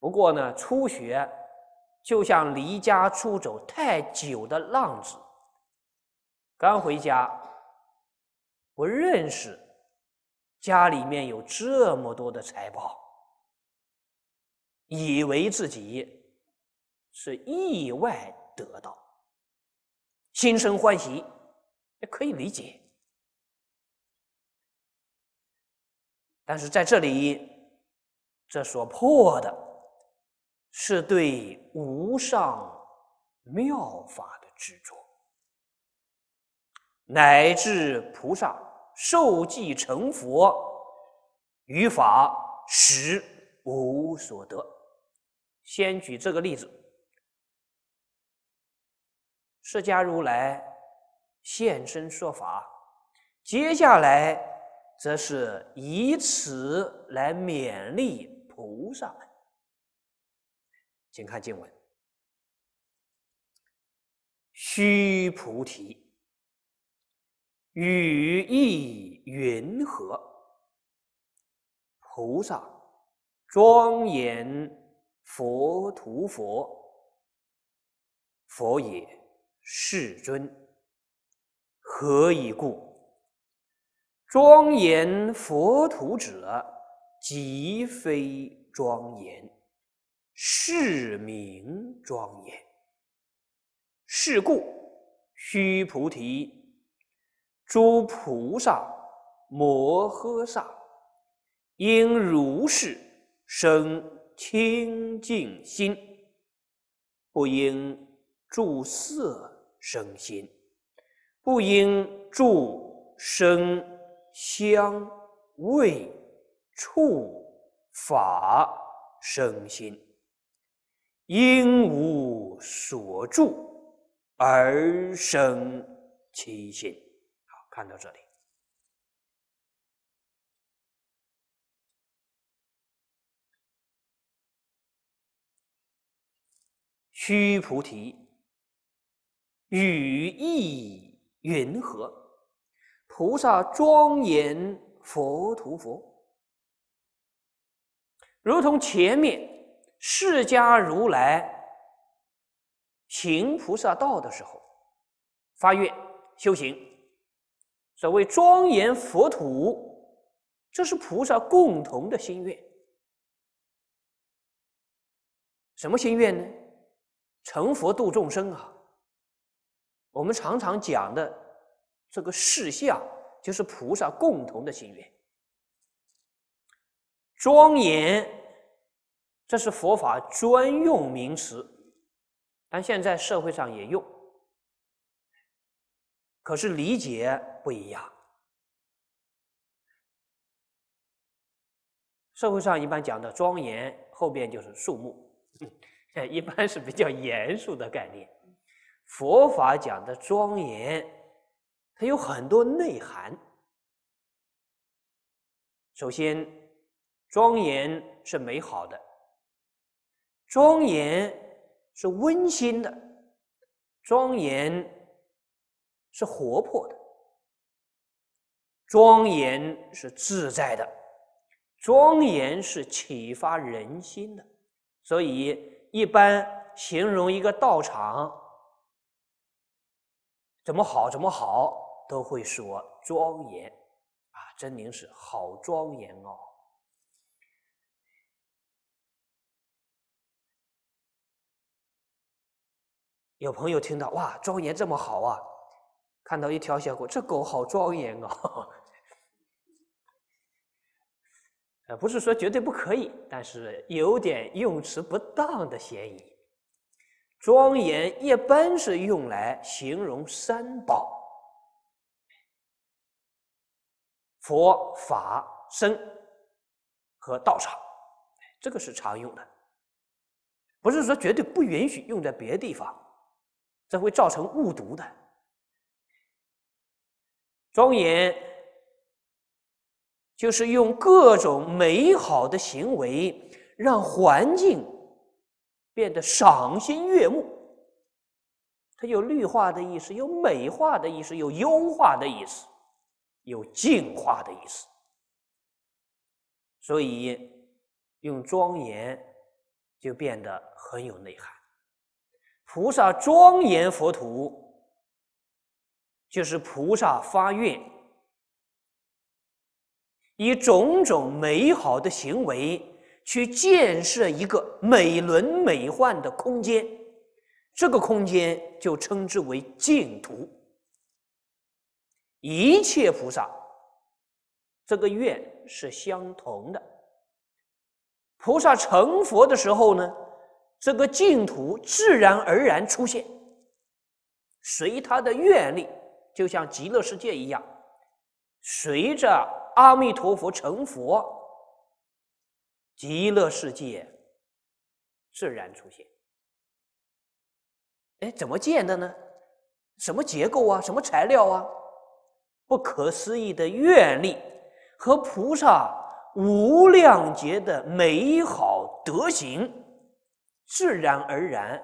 不过呢，初学就像离家出走太久的浪子，刚回家不认识，家里面有这么多的财宝，以为自己是意外得到，心生欢喜，也可以理解。但是在这里，这所破的。是对无上妙法的执着，乃至菩萨受记成佛，于法实无所得。先举这个例子：释迦如来现身说法，接下来则是以此来勉励菩萨。请看经文：“须菩提，语意云何？菩萨庄严佛土，佛佛也，世尊。何以故？庄严佛土者，即非庄严。”是名庄严，是故，须菩提，诸菩萨摩诃萨，应如是生清净心，不应著色生心，不应著声、香、味、触、法生心。应无所住而生其心。好，看到这里。须菩提，语意云何？菩萨庄严佛陀佛如同前面。释迦如来行菩萨道的时候，发愿修行，所谓庄严佛土，这是菩萨共同的心愿。什么心愿呢？成佛度众生啊！我们常常讲的这个事相，就是菩萨共同的心愿，庄严。这是佛法专用名词，但现在社会上也用，可是理解不一样。社会上一般讲的庄严，后边就是树木，一般是比较严肃的概念。佛法讲的庄严，它有很多内涵。首先，庄严是美好的。庄严是温馨的，庄严是活泼的，庄严是自在的，庄严是启发人心的。所以，一般形容一个道场怎么好，怎么好，都会说庄严啊！真名是好庄严哦。有朋友听到哇，庄严这么好啊！看到一条小狗，这狗好庄严哦。呃，不是说绝对不可以，但是有点用词不当的嫌疑。庄严一般是用来形容三宝、佛法、僧和道场，这个是常用的。不是说绝对不允许用在别的地方。这会造成误读的。庄严就是用各种美好的行为，让环境变得赏心悦目。它有绿化的意思，有美化的意思，有优化的意思，有净化的意思。所以，用庄严就变得很有内涵。菩萨庄严佛土，就是菩萨发愿，以种种美好的行为去建设一个美轮美奂的空间，这个空间就称之为净土。一切菩萨这个愿是相同的。菩萨成佛的时候呢？这个净土自然而然出现，随他的愿力，就像极乐世界一样，随着阿弥陀佛成佛，极乐世界自然出现。哎，怎么建的呢？什么结构啊？什么材料啊？不可思议的愿力和菩萨无量劫的美好德行。自然而然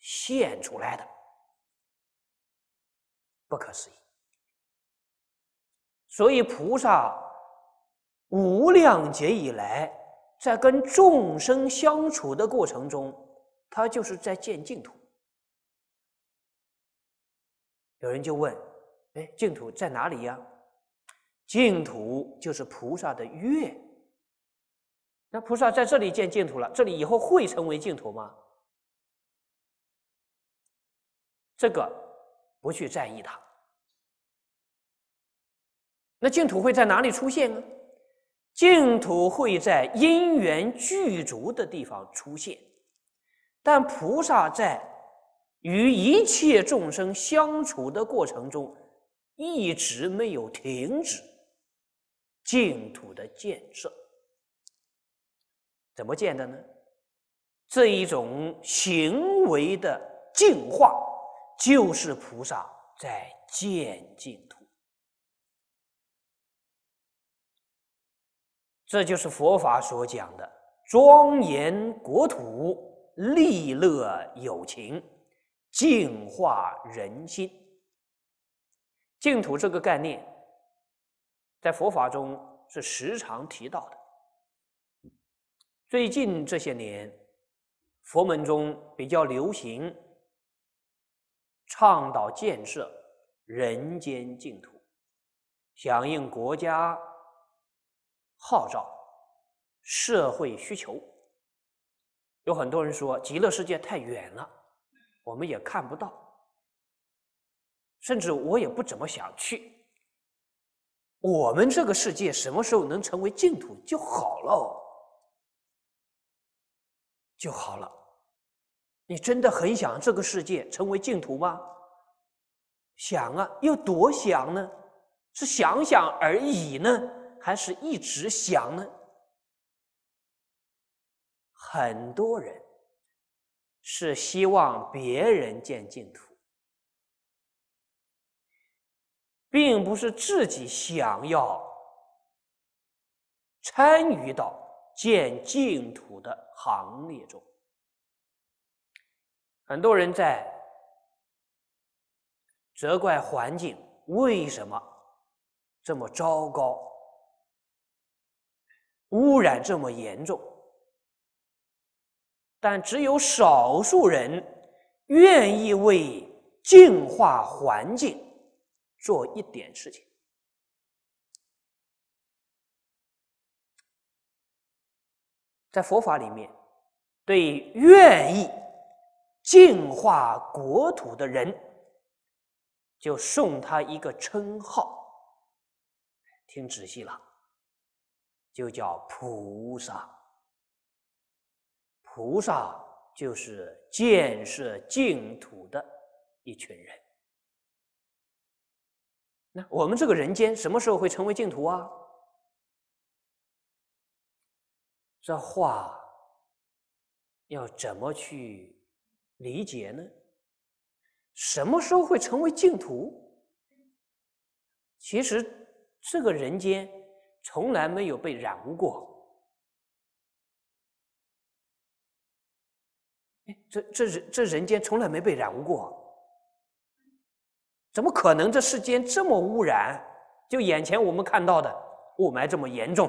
现出来的，不可思议。所以，菩萨无量劫以来，在跟众生相处的过程中，他就是在见净土。有人就问：“哎，净土在哪里呀？”净土就是菩萨的月。那菩萨在这里建净土了，这里以后会成为净土吗？这个不去在意它。那净土会在哪里出现呢？净土会在因缘具足的地方出现，但菩萨在与一切众生相处的过程中，一直没有停止净土的建设。怎么见的呢？这一种行为的净化，就是菩萨在见净土。这就是佛法所讲的庄严国土，利乐有情，净化人心。净土这个概念，在佛法中是时常提到的。最近这些年，佛门中比较流行倡导建设人间净土，响应国家号召、社会需求。有很多人说，极乐世界太远了，我们也看不到，甚至我也不怎么想去。我们这个世界什么时候能成为净土就好了。就好了，你真的很想这个世界成为净土吗？想啊，又多想呢？是想想而已呢，还是一直想呢？很多人是希望别人见净土，并不是自己想要参与到。建净土的行列中，很多人在责怪环境为什么这么糟糕，污染这么严重，但只有少数人愿意为净化环境做一点事情。在佛法里面，对愿意净化国土的人，就送他一个称号。听仔细了，就叫菩萨。菩萨就是建设净土的一群人。那我们这个人间什么时候会成为净土啊？这话要怎么去理解呢？什么时候会成为净土？其实这个人间从来没有被染污过。这这人这人间从来没被染污过，怎么可能这世间这么污染？就眼前我们看到的雾霾这么严重？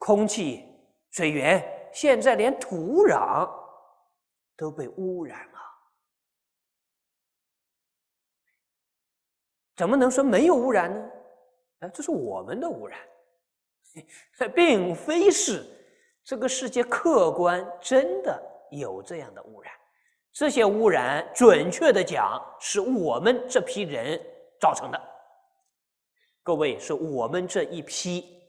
空气、水源，现在连土壤都被污染了，怎么能说没有污染呢？哎，这是我们的污染，并非是这个世界客观真的有这样的污染。这些污染，准确的讲，是我们这批人造成的。各位，是我们这一批。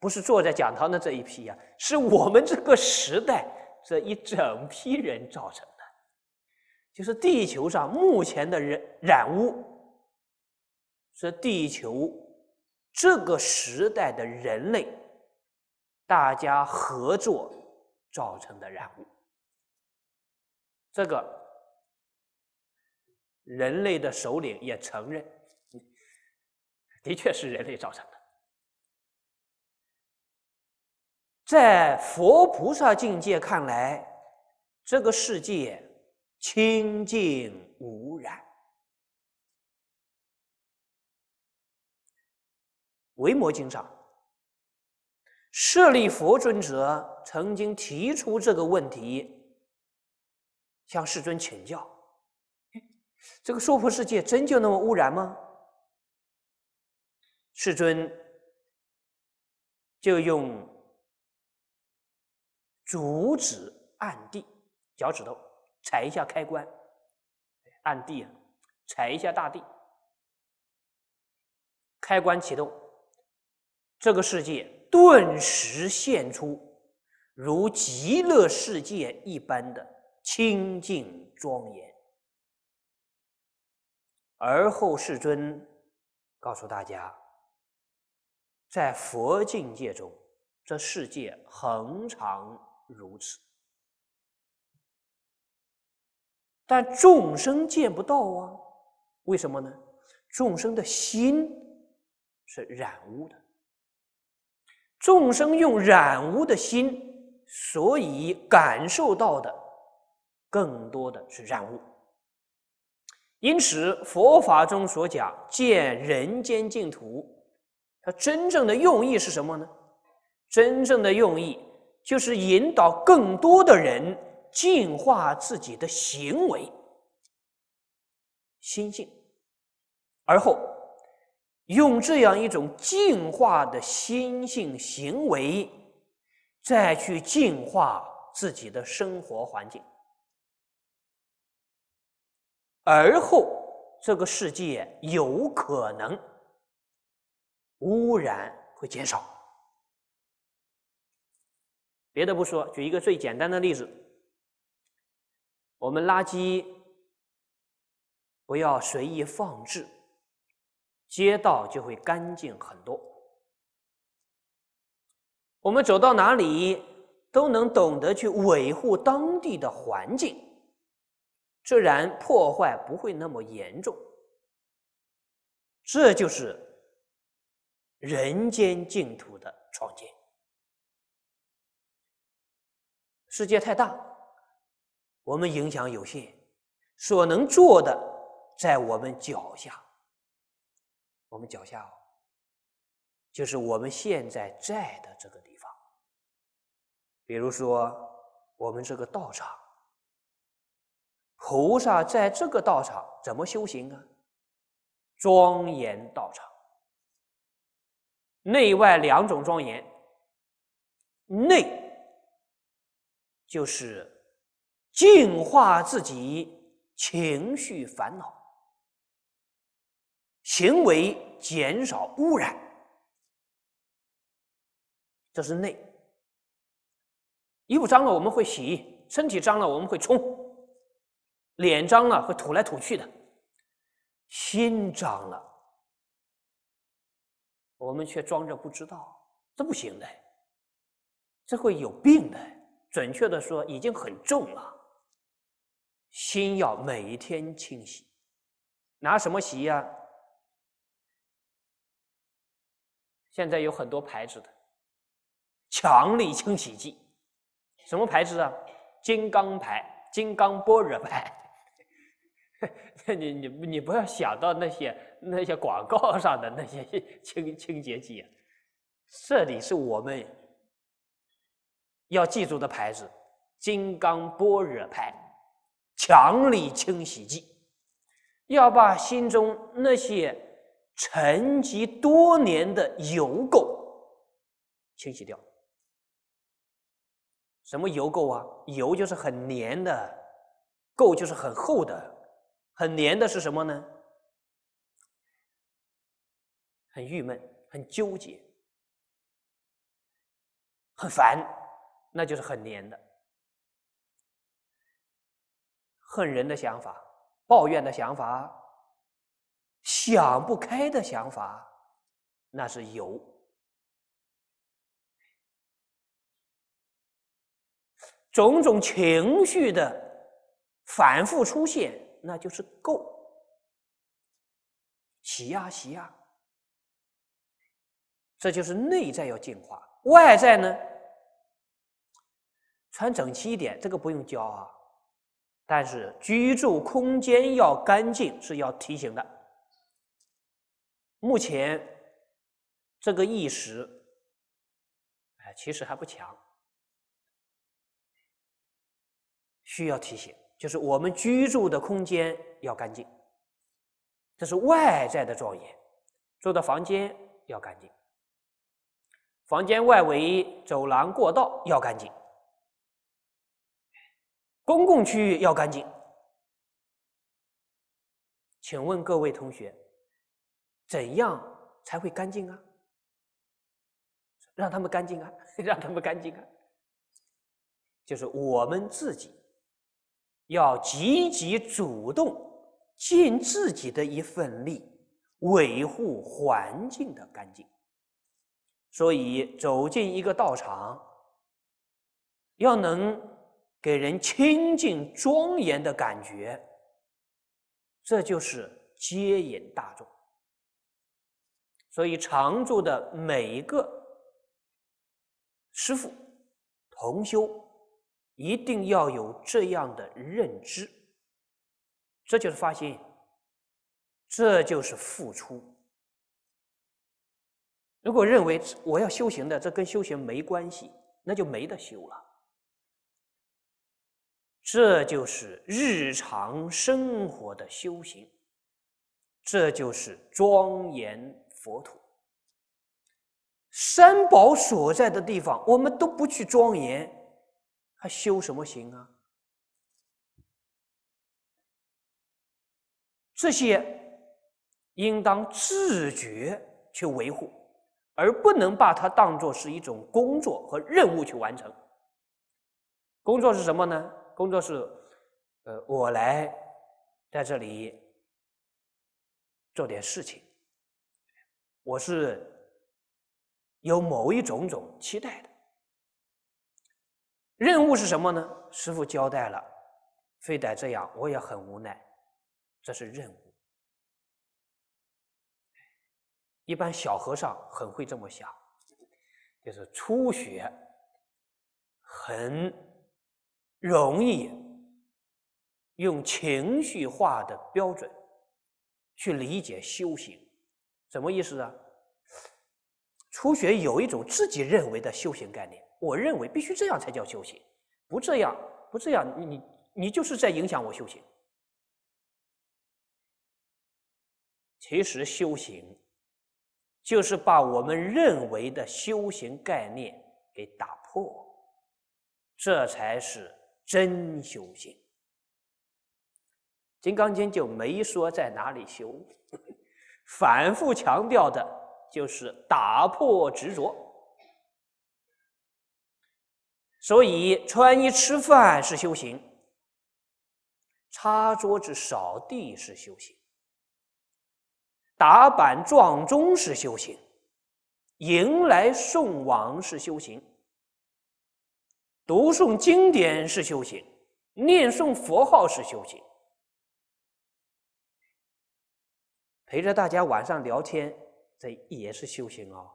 不是坐在讲堂的这一批呀，是我们这个时代这一整批人造成的。就是地球上目前的人染污，是地球这个时代的人类大家合作造成的染污。这个人类的首领也承认，的确是人类造成。在佛菩萨境界看来，这个世界清净无染。维摩经上，舍利佛尊者曾经提出这个问题，向世尊请教：这个娑婆世界真就那么污染吗？世尊就用。足止按地，脚趾头踩一下开关，按地啊，踩一下大地，开关启动，这个世界顿时现出如极乐世界一般的清净庄严。而后世尊告诉大家，在佛境界中，这世界恒常。如此，但众生见不到啊？为什么呢？众生的心是染污的，众生用染污的心，所以感受到的更多的是染污。因此，佛法中所讲见人间净土，它真正的用意是什么呢？真正的用意。就是引导更多的人净化自己的行为、心境，而后用这样一种净化的心性行为，再去净化自己的生活环境，而后这个世界有可能污染会减少。别的不说，举一个最简单的例子：我们垃圾不要随意放置，街道就会干净很多。我们走到哪里都能懂得去维护当地的环境，自然破坏不会那么严重。这就是人间净土的创建。世界太大，我们影响有限，所能做的在我们脚下，我们脚下就是我们现在在的这个地方。比如说，我们这个道场，菩萨在这个道场怎么修行啊？庄严道场，内外两种庄严，内。就是净化自己情绪烦恼，行为减少污染，这是内。衣服脏了我们会洗，身体脏了我们会冲，脸脏了会吐来吐去的，心脏了，我们却装着不知道，这不行的，这会有病的。准确的说，已经很重了。心要每天清洗，拿什么洗呀？现在有很多牌子的强力清洗剂，什么牌子啊？金刚牌、金刚般若牌。你你你不要想到那些那些广告上的那些清清洁剂啊，这里是我们。要记住的牌子，金刚般若牌强力清洗剂，要把心中那些沉积多年的油垢清洗掉。什么油垢啊？油就是很粘的，垢就是很厚的。很粘的是什么呢？很郁闷，很纠结，很烦。那就是很黏的，恨人的想法，抱怨的想法，想不开的想法，那是有种种情绪的反复出现，那就是够洗啊洗啊，这就是内在要净化，外在呢？穿整齐一点，这个不用教啊。但是居住空间要干净是要提醒的。目前这个意识，哎，其实还不强，需要提醒，就是我们居住的空间要干净，这是外在的庄严，住的房间要干净，房间外围、走廊、过道要干净。公共区域要干净，请问各位同学，怎样才会干净啊？让他们干净啊！让他们干净啊！就是我们自己要积极主动，尽自己的一份力，维护环境的干净。所以走进一个道场，要能。给人清净庄严的感觉，这就是接引大众。所以常住的每一个师傅、同修一定要有这样的认知。这就是发心，这就是付出。如果认为我要修行的，这跟修行没关系，那就没得修了。这就是日常生活的修行，这就是庄严佛土。三宝所在的地方，我们都不去庄严，还修什么行啊？这些应当自觉去维护，而不能把它当做是一种工作和任务去完成。工作是什么呢？工作是，呃，我来在这里做点事情。我是有某一种种期待的。任务是什么呢？师傅交代了，非得这样，我也很无奈。这是任务。一般小和尚很会这么想，就是初学，很。容易用情绪化的标准去理解修行，什么意思呢？初学有一种自己认为的修行概念，我认为必须这样才叫修行，不这样不这样，你你你就是在影响我修行。其实修行就是把我们认为的修行概念给打破，这才是。真修行，《金刚经》就没说在哪里修，反复强调的就是打破执着。所以，穿衣吃饭是修行，擦桌子、扫地是修行，打板撞钟是修行，迎来送往是修行。读诵经典是修行，念诵佛号是修行，陪着大家晚上聊天，这也是修行哦。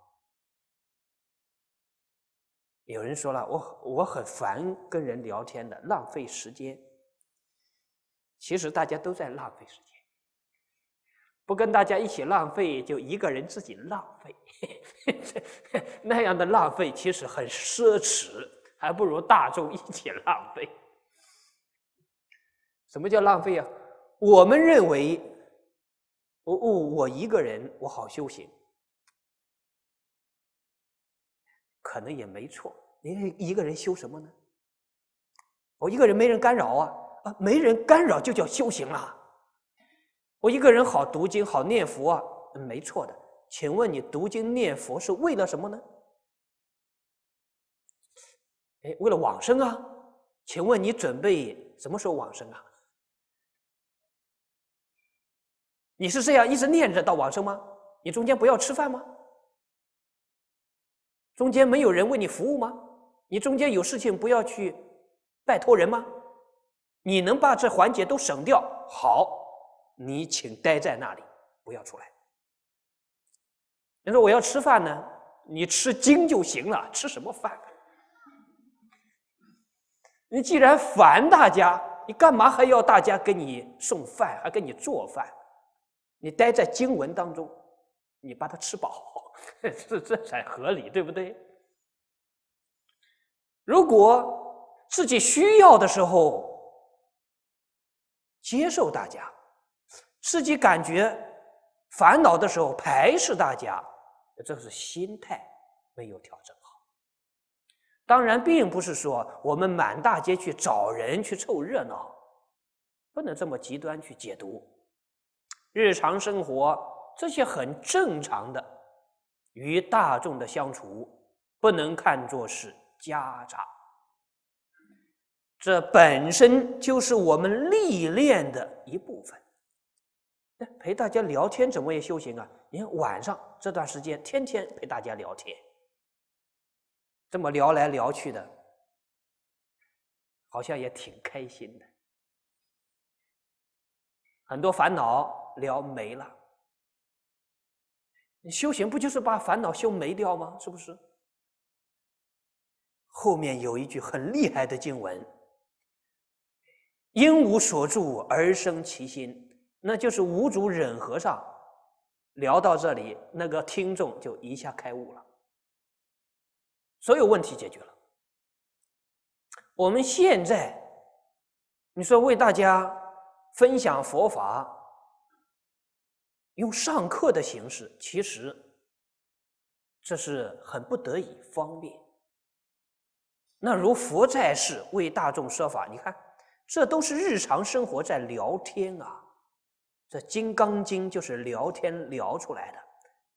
有人说了，我我很烦跟人聊天的，浪费时间。其实大家都在浪费时间，不跟大家一起浪费，就一个人自己浪费，那样的浪费其实很奢侈。还不如大众一起浪费。什么叫浪费啊？我们认为，我我我一个人我好修行，可能也没错。您一个人修什么呢？我一个人没人干扰啊啊，没人干扰就叫修行啊。我一个人好读经好念佛啊，没错的。请问你读经念佛是为了什么呢？哎，为了往生啊？请问你准备什么时候往生啊？你是这样一直念着到往生吗？你中间不要吃饭吗？中间没有人为你服务吗？你中间有事情不要去拜托人吗？你能把这环节都省掉？好，你请待在那里，不要出来。你说我要吃饭呢，你吃精就行了，吃什么饭？你既然烦大家，你干嘛还要大家给你送饭，还给你做饭？你待在经文当中，你把它吃饱，这这才合理，对不对？如果自己需要的时候接受大家，自己感觉烦恼的时候排斥大家，这是心态没有调整。当然，并不是说我们满大街去找人去凑热闹，不能这么极端去解读。日常生活这些很正常的，与大众的相处不能看作是家常。这本身就是我们历练的一部分。陪大家聊天怎么也修行啊？你看晚上这段时间，天天陪大家聊天。这么聊来聊去的，好像也挺开心的，很多烦恼聊没了。你修行不就是把烦恼修没掉吗？是不是？后面有一句很厉害的经文：“因无所著而生其心”，那就是无主忍和尚聊到这里，那个听众就一下开悟了。所有问题解决了。我们现在，你说为大家分享佛法，用上课的形式，其实这是很不得已、方便。那如佛在世为大众说法，你看，这都是日常生活在聊天啊。这《金刚经》就是聊天聊出来的。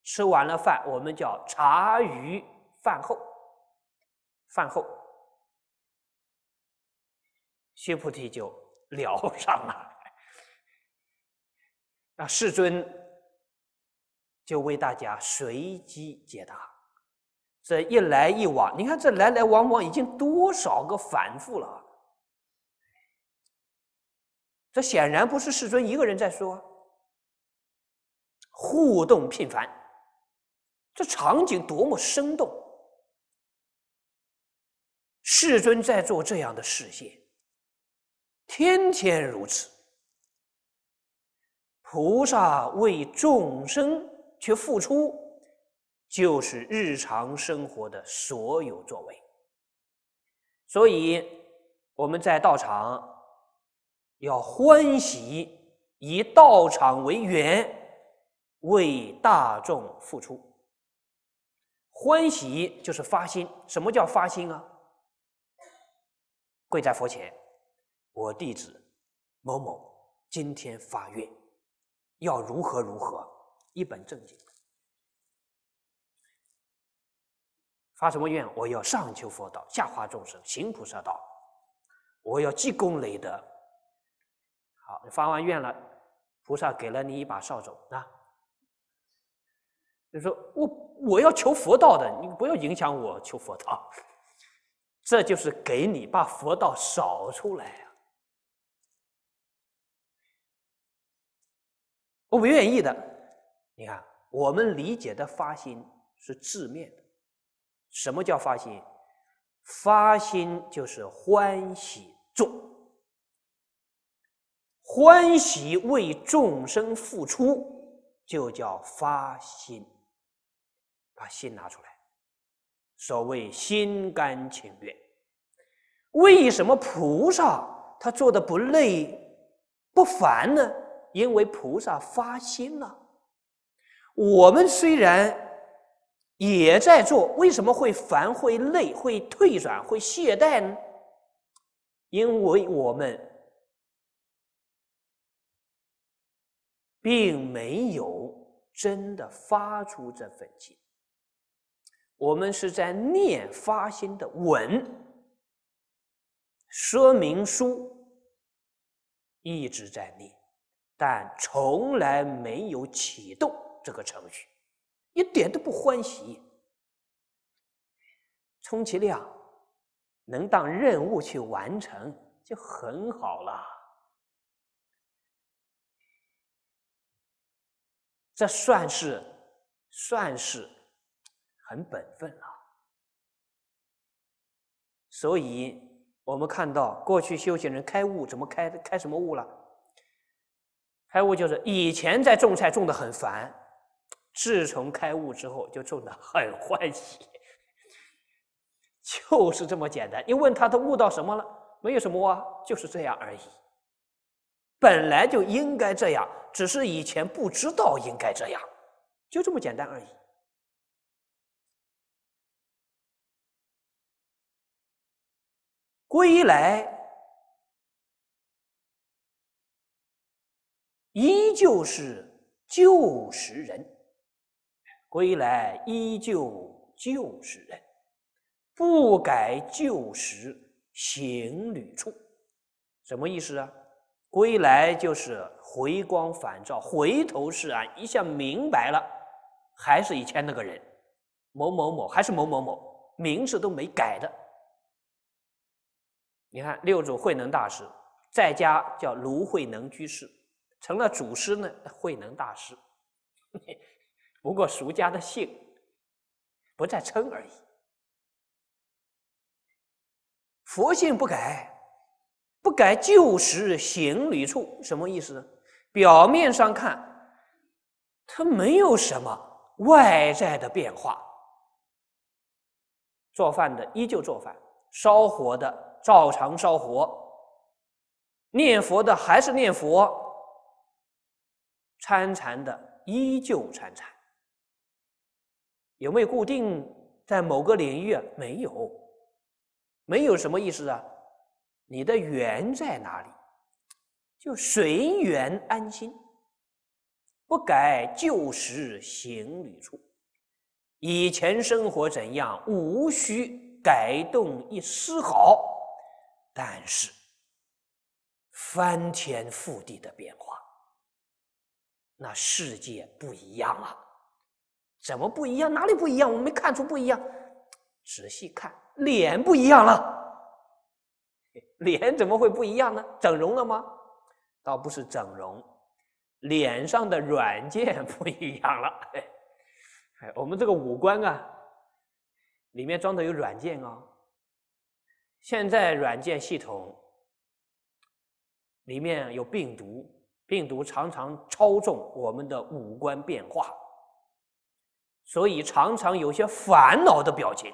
吃完了饭，我们叫茶余饭后。饭后，须菩提就 聊上了，那世尊就为大家随机解答，这一来一往，你看这来来往往已经多少个反复了，这显然不是世尊一个人在说，互动频繁，这场景多么生动。世尊在做这样的事业，天天如此。菩萨为众生去付出，就是日常生活的所有作为。所以我们在道场要欢喜，以道场为源，为大众付出。欢喜就是发心。什么叫发心啊？跪在佛前，我弟子某某今天发愿，要如何如何，一本正经发什么愿？我要上求佛道，下化众生，行菩萨道，我要积功累德。好，发完愿了，菩萨给了你一把扫帚啊，就说我我要求佛道的，你不要影响我求佛道。这就是给你把佛道扫出来啊！我不愿意的。你看，我们理解的发心是字面的。什么叫发心？发心就是欢喜众，欢喜为众生付出，就叫发心。把心拿出来。所谓心甘情愿，为什么菩萨他做的不累不烦呢？因为菩萨发心了。我们虽然也在做，为什么会烦、会累、会退转、会懈怠呢？因为我们并没有真的发出这份心。我们是在念发心的文说明书，一直在念，但从来没有启动这个程序，一点都不欢喜，充其量能当任务去完成就很好了，这算是算是。很本分了，所以我们看到过去修行人开悟怎么开开什么悟了？开悟就是以前在种菜种的很烦，自从开悟之后就种的很欢喜，就是这么简单。你问他他悟到什么了？没有什么啊，就是这样而已。本来就应该这样，只是以前不知道应该这样，就这么简单而已。归来依旧是旧时人，归来依旧旧时人，不改旧时行旅处。什么意思啊？归来就是回光返照，回头是岸，一下明白了，还是以前那个人，某某某还是某某某，名字都没改的。你看，六祖慧能大师在家叫卢慧能居士，成了祖师呢。慧能大师，不过俗家的姓，不再称而已。佛性不改，不改旧时行旅处，什么意思？呢？表面上看，他没有什么外在的变化，做饭的依旧做饭，烧火的。照常烧火，念佛的还是念佛，参禅的依旧参禅。有没有固定在某个领域没有，没有什么意思啊。你的缘在哪里？就随缘安心，不改旧时行旅处。以前生活怎样，无需改动一丝毫。但是，翻天覆地的变化，那世界不一样啊！怎么不一样？哪里不一样？我没看出不一样，仔细看，脸不一样了。脸怎么会不一样呢？整容了吗？倒不是整容，脸上的软件 不一样了。哎，我们这个五官啊，里面装的有软件啊。现在软件系统里面有病毒，病毒常常操纵我们的五官变化，所以常常有些烦恼的表情。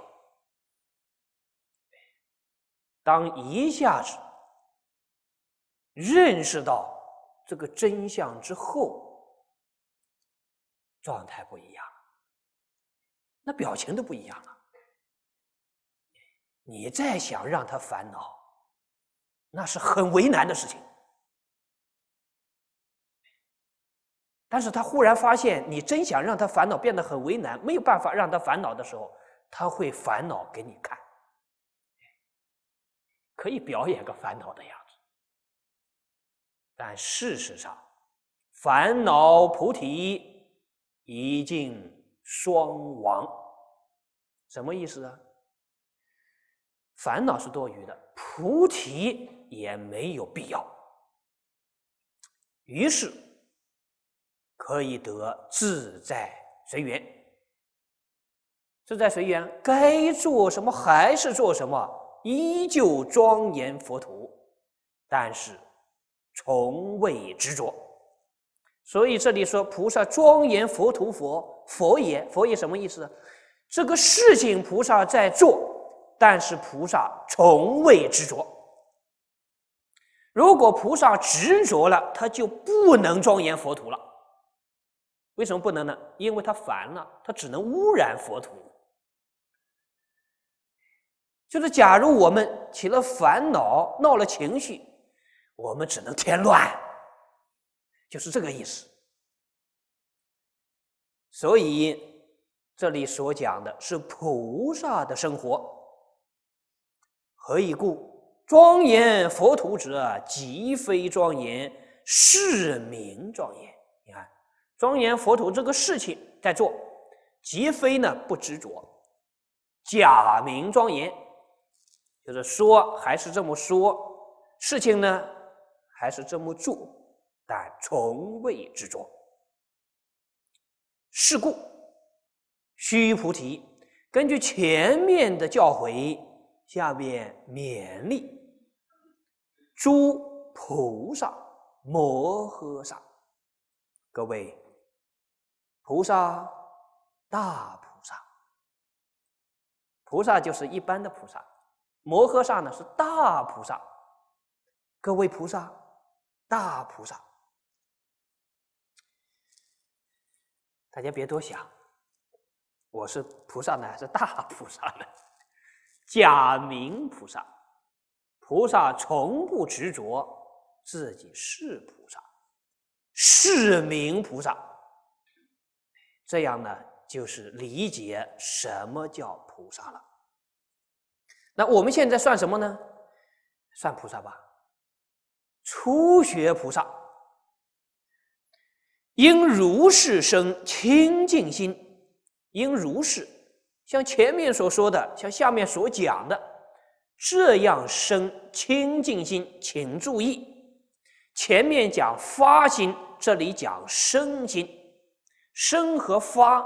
当一下子认识到这个真相之后，状态不一样那表情都不一样了。你再想让他烦恼，那是很为难的事情。但是他忽然发现，你真想让他烦恼变得很为难，没有办法让他烦恼的时候，他会烦恼给你看，可以表演个烦恼的样子。但事实上，烦恼菩提已经双亡，什么意思啊？烦恼是多余的，菩提也没有必要。于是可以得自在随缘，自在随缘，该做什么还是做什么，依旧庄严佛土，但是从未执着。所以这里说菩萨庄严佛土，佛佛也佛也什么意思？这个事情菩萨在做。但是菩萨从未执着。如果菩萨执着了，他就不能庄严佛土了。为什么不能呢？因为他烦了，他只能污染佛土。就是，假如我们起了烦恼，闹了情绪，我们只能添乱，就是这个意思。所以，这里所讲的是菩萨的生活。何以故？庄严佛土者，即非庄严，是名庄严。你看，庄严佛土这个事情在做，即非呢不执着，假名庄严，就是说还是这么说，事情呢还是这么做，但从未执着。是故，须菩提，根据前面的教诲。下边勉励诸菩萨摩诃萨，各位菩萨大菩萨，菩萨就是一般的菩萨，摩诃萨呢是大菩萨，各位菩萨大菩萨，大家别多想，我是菩萨呢，还是大菩萨呢。假名菩萨，菩萨从不执着自己是菩萨，是名菩萨。这样呢，就是理解什么叫菩萨了。那我们现在算什么呢？算菩萨吧。初学菩萨，应如是生清净心，应如是。像前面所说的，像下面所讲的，这样生清净心，请注意，前面讲发心，这里讲生心，生和发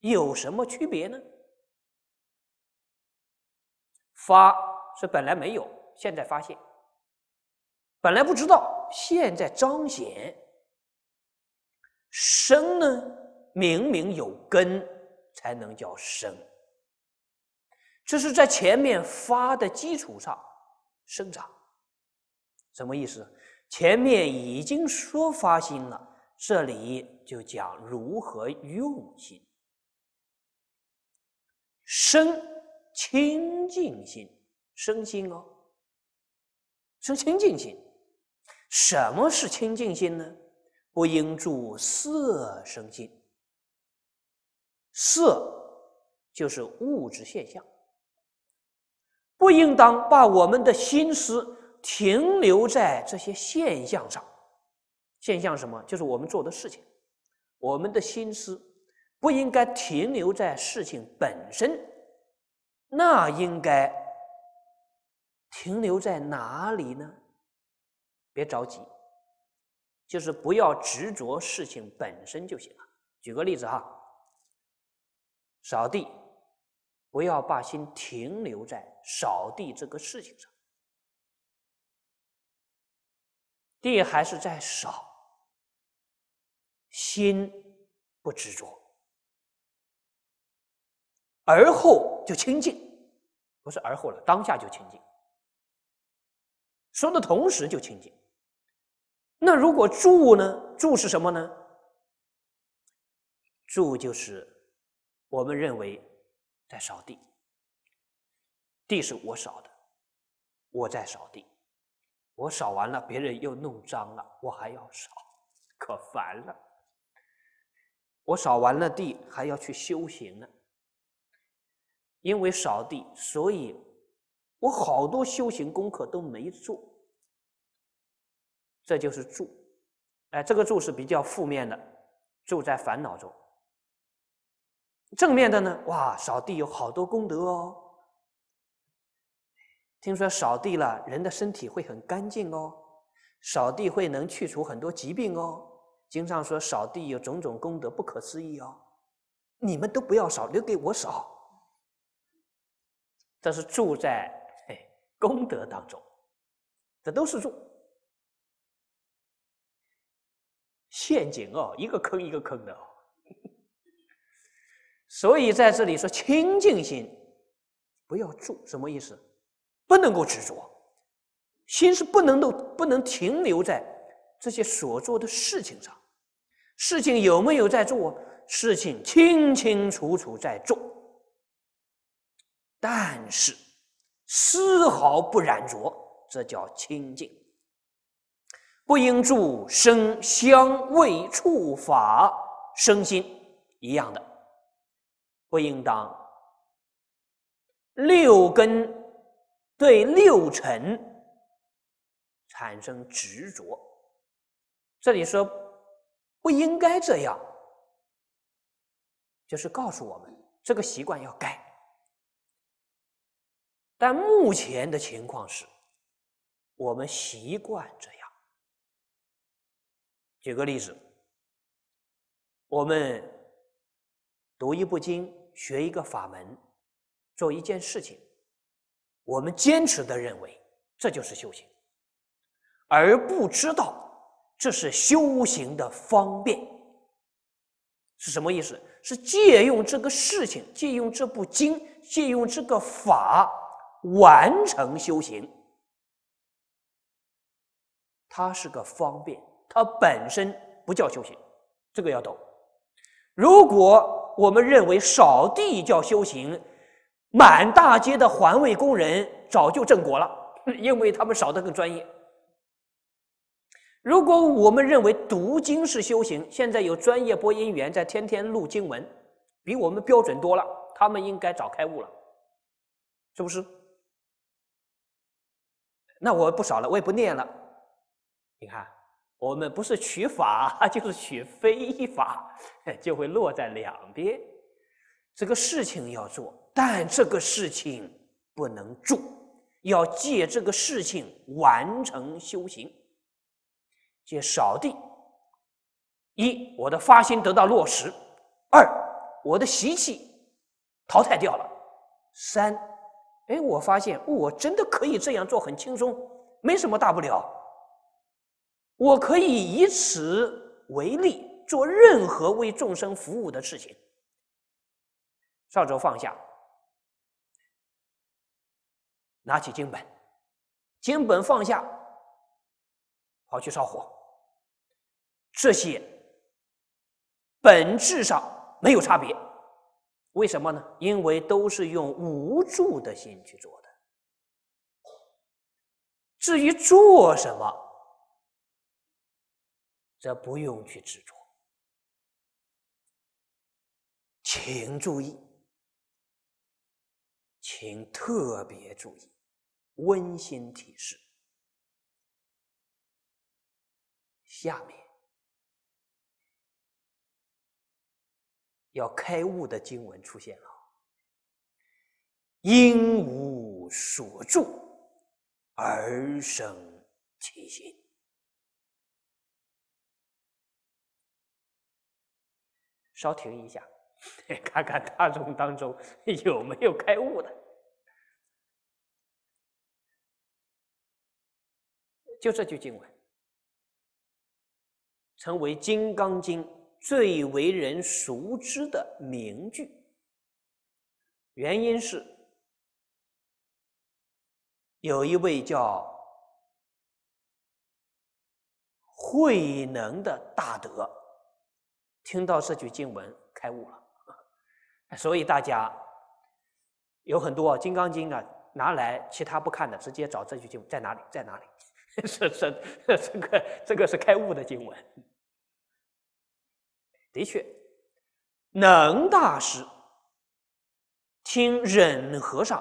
有什么区别呢？发是本来没有，现在发现，本来不知道，现在彰显。生呢，明明有根。才能叫生，这是在前面发的基础上生长，什么意思？前面已经说发心了，这里就讲如何用心，生清净心，生心哦，生清净心，什么是清净心呢？不应住色生心。色就是物质现象，不应当把我们的心思停留在这些现象上。现象什么？就是我们做的事情。我们的心思不应该停留在事情本身，那应该停留在哪里呢？别着急，就是不要执着事情本身就行了。举个例子哈。扫地，不要把心停留在扫地这个事情上，地还是在扫，心不执着，而后就清净，不是而后了，当下就清净，说的同时就清净。那如果住呢？住是什么呢？住就是。我们认为，在扫地，地是我扫的，我在扫地，我扫完了，别人又弄脏了，我还要扫，可烦了。我扫完了地，还要去修行呢，因为扫地，所以我好多修行功课都没做。这就是住，哎，这个住是比较负面的，住在烦恼中。正面的呢？哇，扫地有好多功德哦！听说扫地了，人的身体会很干净哦，扫地会能去除很多疾病哦。经常说扫地有种种功德，不可思议哦！你们都不要扫，留给我扫。这是住在功德当中，这都是住陷阱哦，一个坑一个坑的。所以在这里说清净心，不要住，什么意思？不能够执着，心是不能够不能停留在这些所做的事情上。事情有没有在做？事情清清楚楚在做，但是丝毫不染着，这叫清净。不应住声香味触法生心一样的。不应当六根对六尘产生执着。这里说不应该这样，就是告诉我们这个习惯要改。但目前的情况是，我们习惯这样。举个例子，我们读一部经。学一个法门，做一件事情，我们坚持的认为这就是修行，而不知道这是修行的方便是什么意思？是借用这个事情，借用这部经，借用这个法完成修行。它是个方便，它本身不叫修行，这个要懂。如果，我们认为扫地叫修行，满大街的环卫工人早就正果了，因为他们扫得更专业。如果我们认为读经是修行，现在有专业播音员在天天录经文，比我们标准多了，他们应该早开悟了，是不是？那我不扫了，我也不念了，你看。我们不是取法，就是取非法，就会落在两边。这个事情要做，但这个事情不能住，要借这个事情完成修行。借扫地，一，我的发心得到落实；二，我的习气淘汰掉了；三，哎，我发现我真的可以这样做，很轻松，没什么大不了。我可以以此为例，做任何为众生服务的事情。少帚放下，拿起经本，经本放下，跑去烧火。这些本质上没有差别，为什么呢？因为都是用无助的心去做的。至于做什么。则不用去执着，请注意，请特别注意，温馨提示：下面要开悟的经文出现了，“应无所住而生其心。”稍停一下，看看大众当中 有没有开悟的。就这句经文，成为《金刚经》最为人熟知的名句，原因是有一位叫慧能的大德。听到这句经文，开悟了，所以大家有很多《金刚经》啊，拿来其他不看的，直接找这句经文在哪里？在哪里？这 这这个这个是开悟的经文，的确，能大师听忍和尚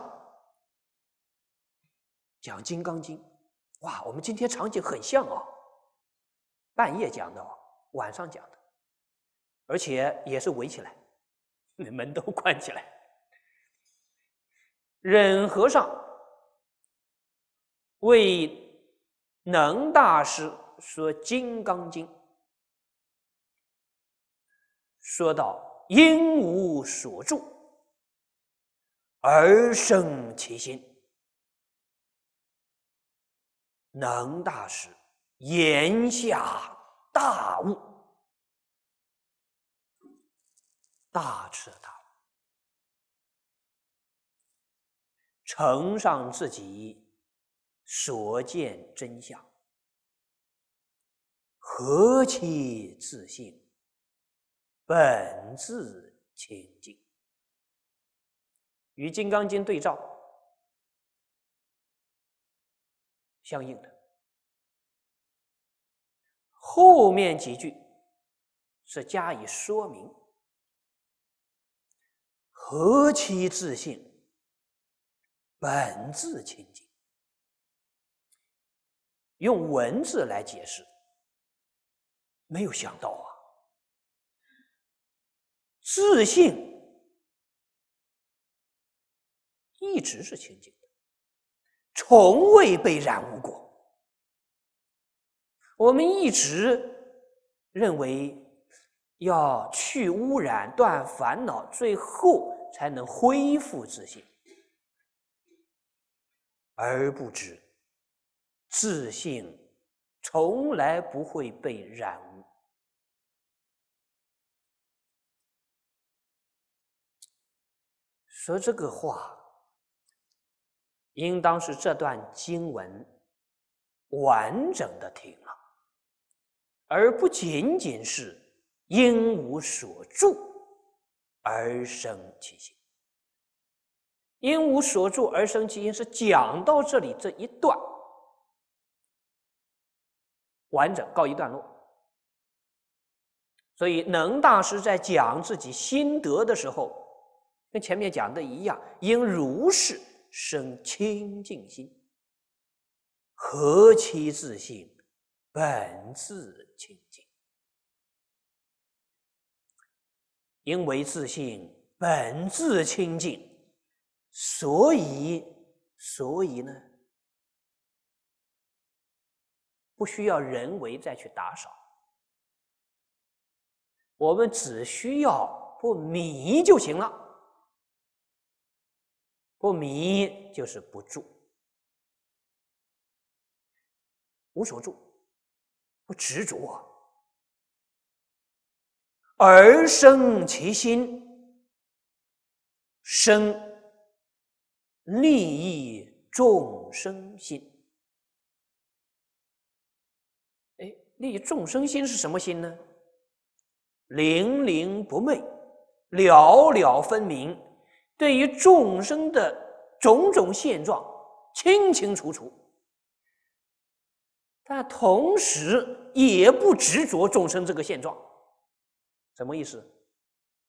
讲《金刚经》，哇，我们今天场景很像啊，半夜讲的哦，晚上讲的。而且也是围起来，门都关起来。忍和尚为能大师说《金刚经》，说到“应无所住而生其心”，能大师言下大悟。大彻大悟，呈上自己所见真相，何其自信，本自清净。与《金刚经》对照，相应的后面几句是加以说明。何其自信！本质清净，用文字来解释，没有想到啊！自信一直是清净，的，从未被染污过。我们一直认为要去污染、断烦恼，最后。才能恢复自信，而不知自信从来不会被染污。说这个话，应当是这段经文完整的听了，而不仅仅是应无所住。而生其心，因无所住而生其心，是讲到这里这一段完整告一段落。所以能大师在讲自己心得的时候，跟前面讲的一样，应如是生清净心，何其自信，本自清净。因为自信本质清净，所以，所以呢，不需要人为再去打扫。我们只需要不迷就行了，不迷就是不住，无所住，不执着。而生其心，生利益众生心。哎，利益众生心是什么心呢？灵灵不昧，了了分明，对于众生的种种现状，清清楚楚。但同时，也不执着众生这个现状。什么意思？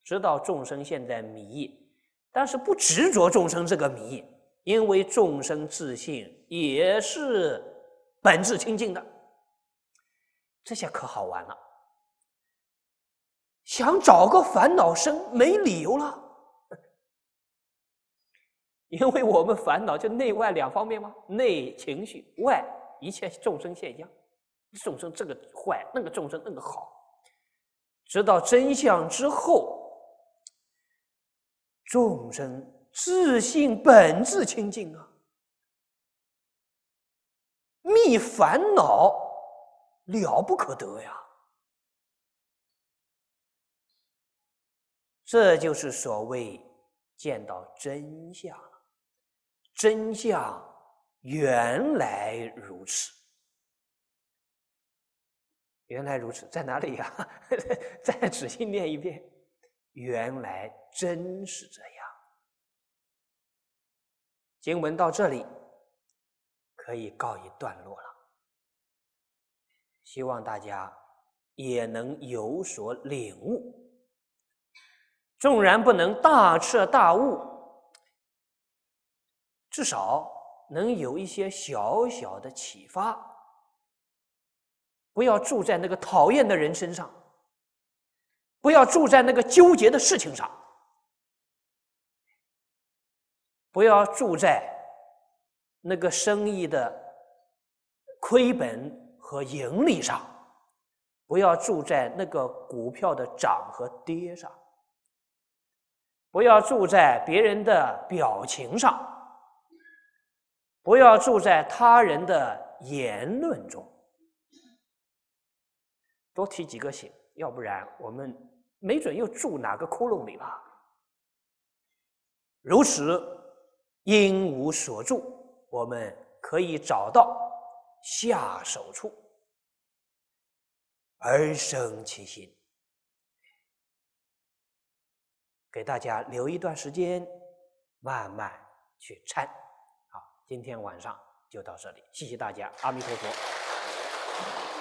知道众生现在迷，但是不执着众生这个迷，因为众生自信也是本质清净的。这下可好玩了，想找个烦恼生没理由了，因为我们烦恼就内外两方面嘛，内情绪，外一切众生现象，众生这个坏，那个众生那个好。知道真相之后，众生自性本自清净啊，觅烦恼了不可得呀。这就是所谓见到真相，真相原来如此。原来如此，在哪里呀？再仔细念一遍，原来真是这样。经文到这里可以告一段落了，希望大家也能有所领悟，纵然不能大彻大悟，至少能有一些小小的启发。不要住在那个讨厌的人身上，不要住在那个纠结的事情上，不要住在那个生意的亏本和盈利上，不要住在那个股票的涨和跌上，不要住在别人的表情上，不要住在他人的言论中。多提几个醒，要不然我们没准又住哪个窟窿里了。如此应无所住，我们可以找到下手处，而生其心。给大家留一段时间，慢慢去参。好，今天晚上就到这里，谢谢大家，阿弥陀佛。